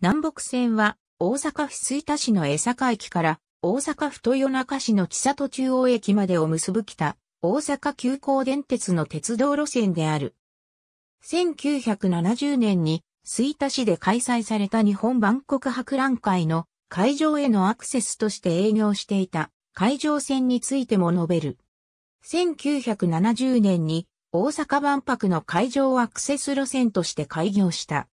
南北線は大阪府吹田市の江坂駅から大阪府豊中市の千里中央駅までを結ぶ北大阪急行電鉄の鉄道路線である。1970年に吹田市で開催された日本万国博覧会の会場へのアクセスとして営業していた会場線についても述べる。1970年に大阪万博の会場アクセス路線として開業した。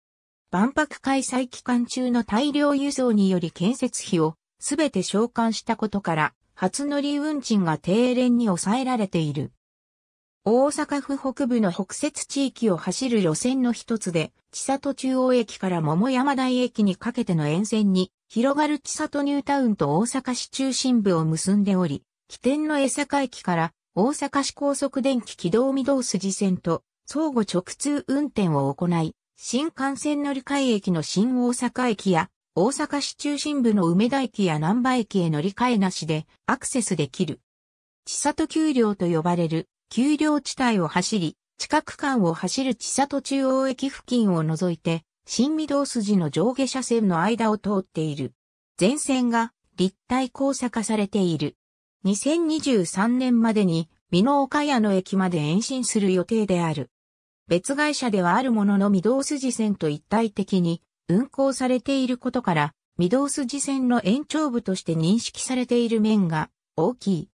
万博開催期間中の大量輸送により建設費をすべて償還したことから、初乗り運賃が低廉に抑えられている。大阪府北部の北摂地域を走る路線の一つで、千里中央駅から桃山台駅にかけての沿線に、広がる千里ニュータウンと大阪市中心部を結んでおり、起点の江坂駅から大阪市高速電気軌道御堂筋線と相互直通運転を行い、新幹線乗り換え駅の新大阪駅や、大阪市中心部の梅田駅や南波駅へ乗り換えなしでアクセスできる。地里丘陵と呼ばれる、丘陵地帯を走り、近く間を走る地里中央駅付近を除いて、新御堂筋の上下車線の間を通っている。全線が立体交差化されている。2023年までに美濃岡谷の駅まで延伸する予定である。別会社ではあるものの御堂筋線と一体的に運行されていることから、御堂筋線の延長部として認識されている面が大きい。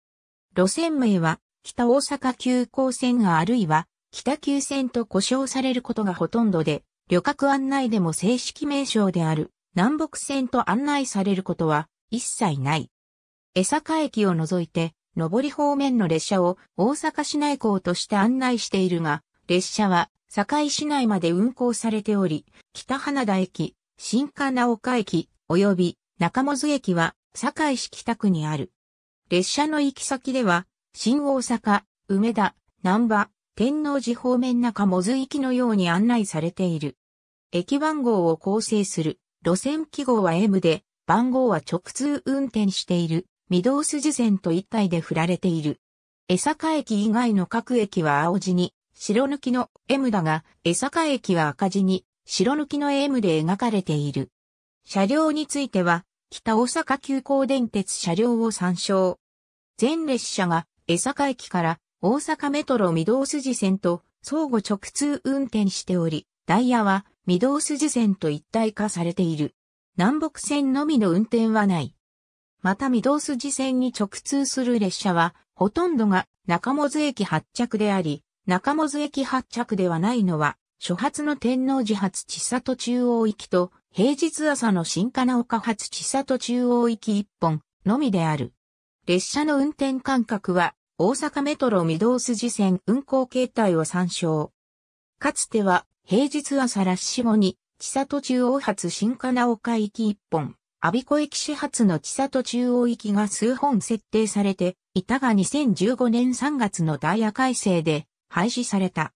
路線名は北大阪急行線があるいは北急線と呼称されることがほとんどで、旅客案内でも正式名称である南北線と案内されることは一切ない。江坂駅を除いて、上り方面の列車を大阪市内港として案内しているが、列車は堺市内まで運行されており、北花田駅、新金岡駅、及び中本駅は堺市北区にある。列車の行き先では、新大阪、梅田、南波、天王寺方面中本行きのように案内されている。駅番号を構成する路線記号は M で、番号は直通運転している、御堂筋線と一体で振られている。江坂駅以外の各駅は青地に白抜きの M だが、江坂駅は赤字に、白抜きの M で描かれている。車両については、北大阪急行電鉄車両を参照。全列車が江坂駅から大阪メトロ御堂筋線と相互直通運転しており、ダイヤは御堂筋線と一体化されている。南北線のみの運転はない。また御堂筋線に直通する列車は、ほとんどが中本駅発着であり、中本駅発着ではないのは、初発の天王寺発千里中央行きと、平日朝の新金岡発千里中央行き一本のみである。列車の運転間隔は、大阪メトロ御堂筋線運行形態を参照。かつては、平日朝ラッシュ後に、千里中央発新金岡行き一本、阿鼻子駅始発の千里中央行きが数本設定されていたが2015年3月のダイヤ改正で、廃止された。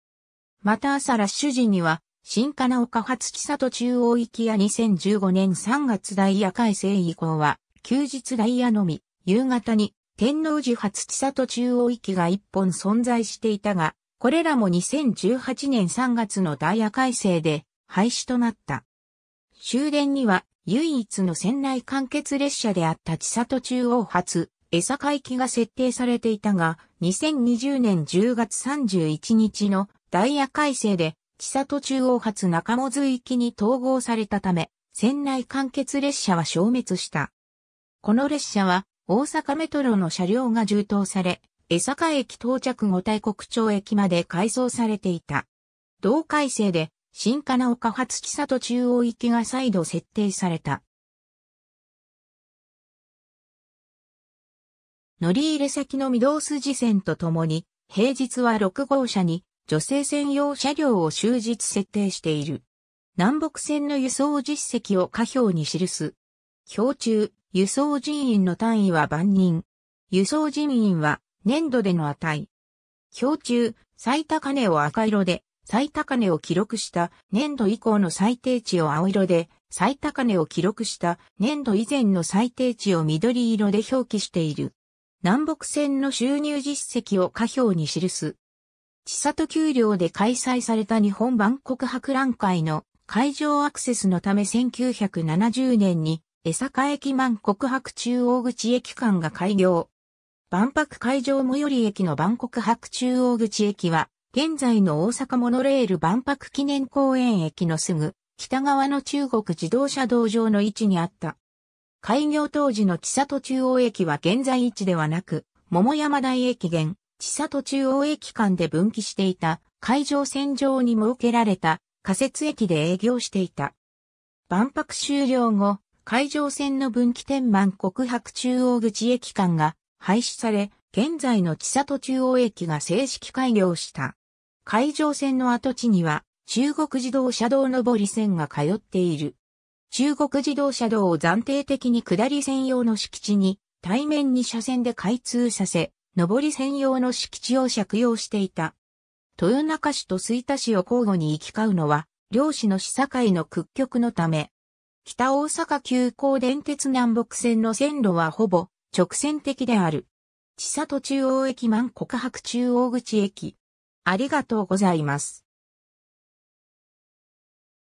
また朝ラッシュ時には、新金岡発千里中央行きや2015年3月ダイヤ改正以降は、休日ダイヤのみ、夕方に天王寺発千里中央行きが一本存在していたが、これらも2018年3月のダイヤ改正で廃止となった。終電には唯一の船内完結列車であった千里中央発餌回帰が設定されていたが、2020年10月31日のダイヤ改正で、千里中央発中本行に統合されたため、船内完結列車は消滅した。この列車は、大阪メトロの車両が充当され、江坂駅到着後大国町駅まで改装されていた。同改正で、新金岡発千里中央行きが再度設定された。乗り入れ先の御堂筋線とともに、平日は6号車に女性専用車両を終日設定している。南北線の輸送実績を下表に記す。表中、輸送人員の単位は万人。輸送人員は年度での値。表中、最高値を赤色で、最高値を記録した年度以降の最低値を青色で、最高値を記録した年度以前の最低値を緑色で表記している。南北線の収入実績を下表に記す。千里丘陵で開催された日本万国博覧会の会場アクセスのため1970年に江坂駅万国博中央口駅間が開業。万博会場最寄り駅の万国博中央口駅は、現在の大阪モノレール万博記念公園駅のすぐ、北側の中国自動車道上の位置にあった。開業当時の千里中央駅は現在位置ではなく、桃山台駅現、千里中央駅間で分岐していた海上線上に設けられた仮設駅で営業していた。万博終了後、海上線の分岐点満国白中央口駅間が廃止され、現在の千里中央駅が正式開業した。海上線の跡地には中国自動車道上り線が通っている。中国自動車道を暫定的に下り専用の敷地に、対面に車線で開通させ、上り専用の敷地を借用していた。豊中市と吹田市を交互に行き交うのは、漁師の市境の屈曲のため、北大阪急行電鉄南北線の線路はほぼ直線的である。千里中央駅万告白中央口駅。ありがとうございます。